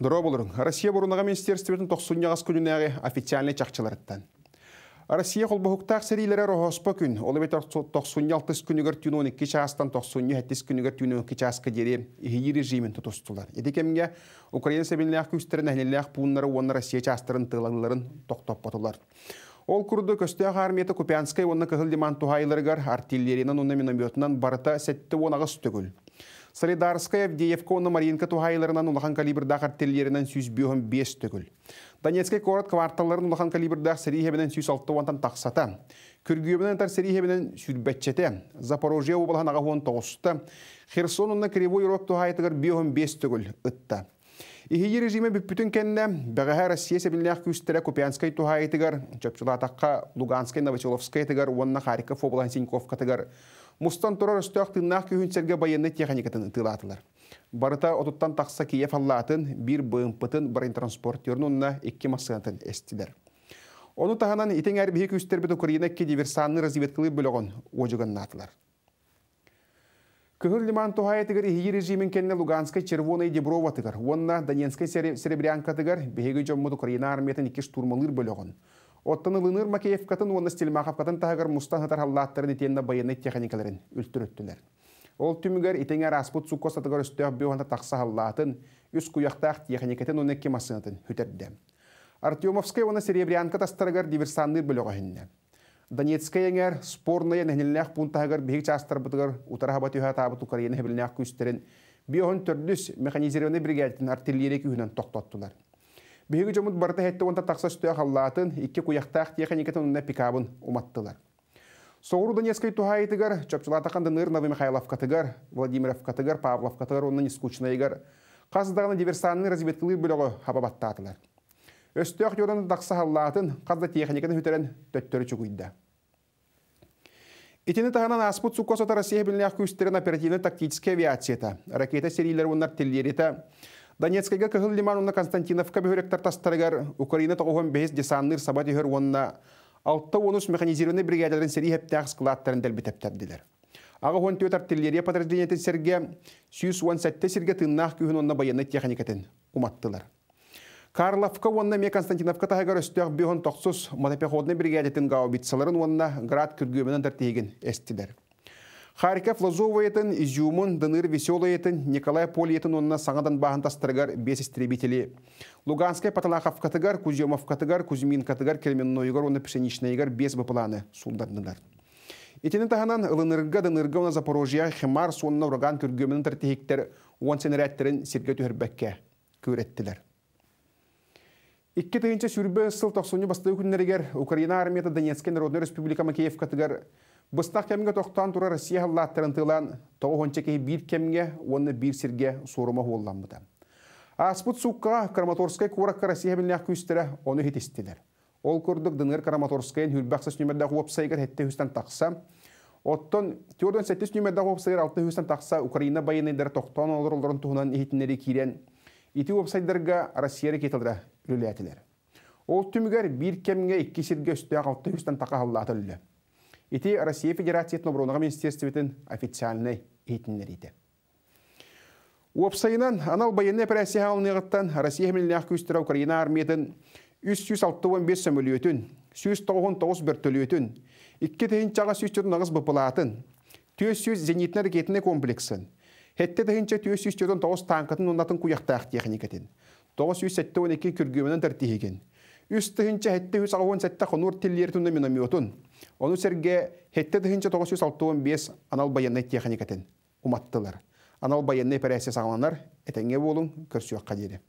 Дұра болырын. Россия бұрынаға министерствердің 90-ағас күнінәғі официальный чақчыларыттан. Россия қолбұхықтақ сәрилері рохоспа күн, олы бет 96 күнігір түні 12 чағастан 97 күнігір түні 12 чағасқы дере ехи режимін тұтыстылар. Еде кемге Украина сәбелінләқ күстерін әхлелінләқ пуынлары оны Россия чағастарын тұғылыларын тоқтап батылар. Ол күрді көстіяқ армияты Купянскай оны кығыл деман тұхайларығар артиллеринан оны минометынан барыта сәтті онағыз түгіл. Солидарская, Авдеевка, на Маринка нулахан калибр калибрдах артеллерінен сүйіз бүйіхін бес түгіл. Донецкий город кварталарын улахан калибрдах сәрейхебінен сүйіз алты уантан тақсата. Күргүйебінен тар сәрейхебінен сүрбәтчете. Запорожье обалхан облахан хуын тоғысты. Херсон онна кривой рок тухайтыгар бюхан бес түгіл ұтта. Ихи режиме бүттүн кенне бәгәһә Россия сәбилләх күстерә Купянскай тухайтыгар, чапчулатакка Луганскай, Новоселовскай тыгар, уонна Харьков Синьковка катыгар. Мустан тұрар үстіяқ тыннақ күйін сәрге баянны техникатын ұтылатылар. Барыта отуттан тақса киев аллатын, бір бұйымпытын барин транспортерін онына екі массынатын әстілер. Оны тағанан итен әрбігі күстербет Украинакке диверсанны разведкілі бөліғын отылар. Кыгыр лиман тухая тыгар ихи режимен кенне Луганской, Червоной и Деброва тыгар. Онна Донецкой Серебрянка тыгар, беги жоммуд Украина армиятын ике штурмалыр бөлігін. Оттан ылыныр Макеевкатын, оны Стельмаховкатын тағыр мұстан хатар халлаттарын етеніне байыны техникаларын үлтіріттілер. Ол түмігер итеңер распут суккос атығыр үстіғ бүйоғанда тақса халлатын, үс күйақтақ техникатын оны кемасынатын хүтерді. Артемовская оны Серебрянка тастарығыр диверсанны біліғағынне. Донецкая еңер спорная нәнелінәқ пунтағыр бейік частар бұтығыр ұтарға батыға табыт Украина күстерін бүйоғын түрдіс механизированный бригадетін артиллерия күйінен тоқтаттылар. Биһиги жомын барыта әтті онта тақса сүтөөх аллаатын, икки куяқтаақ тиехенекетін онна пикабын уматтылар. Соғыру Донецкой тухайтыгар, чапчылатақанды ныр Навы Михайлов катыгар, Владимиров катыгар, Павлов катыгар, онна нескучныйгар. Қаздағына диверсанны разведкілы бөліғы хабабаттатылар. Өстіғақ жодан тақса тактический авиацията, ракета Донецкайга кыһыл лимануна Константиновка бөһөрек тартастарыгар Украина тоғуһун бейз десанныр саба тиһөр уонна алтта онус механизированный бригадаларын сери хептяах складтарын дэлбитептәрдилер. Ага хон төт артиллерия подразделениятын серге сүйіс уан сәтте серге тыннаах күйін онна баянны техникатын уматтылар. Карловка онна ме Константиновка тахагар өстөөх бүйон тоқсус мотопеходный бригадатын гаубитсаларын онна град күргөмөнөн тартиигин эстилер. Харьков лозовоетін, Изюмын, Дыныр етін, Николай Полиетін онына саңадан бағынтастырығар бес истребители. Луганская Паталахов катыгар, Куземов катыгар, Кузьмин катыгар, Кельменнойгар, оны пшеничнайгар бес бапыланы сулдардындар. Итені тағынан ылынырға дыныргы оны Запорожия, химар сонына ураган күргемінің тәртігіктер он сенерәттерін сергет өрбәкке көреттілер. Икки тыынча сүрбі сыл тоқсуны басты күннерігер Украина армията Донецкий Народный Республика Макеев катыгар Бұстақ кәмінге тоқтан тұра Россия халлаттарын тылан тоғонча кей бір кәмінге оны бір серге сорума хуолламыды. Аспыт сукка Краматорскай куракка Россия білінәк күстері оны хетестелер. Ол көрдік дыңыр Краматорскайын хүлбәқсіз нөмірді қуып сайғыр хетті хүстен тақса, Оттон 4-8 нөмірді қуып сайғыр алты хүстен тақса Украина байынайдары тоқтан олар оларын тұғынан ехетінері кейрен. Ити вебсайдарға Россияны кетілді үлілетілер. Ол түмігер бір кемге екі сірге үстіяқ үстін тақа халлаты үлі. Россия Федерациятын бұрынығы министерстветін официальны етінлер еті. Уапсайынан анал байынны прәсі ғалынығыттан Россия Ақ күстірі Украина армиядын 365 сөмілетін, 199 біртілетін, 2 тәйін чаға 309 бұпылатын, 300 зенитнер кетіні комплексін, Хетте танкатын Тоғыз үйс сәтті он екі күргімінен тәртті екен. Үс түхінші хетті үйс алуын сәтті қонур тілер түнді мен өтін. Оны сәрге хетті түхінші тоғыз үйс алтуын бес анал баянны техникатын. ұматтылар. Анал баянны пәрәсі сағаланар, әтәңе болуң көрсуаққа дейді.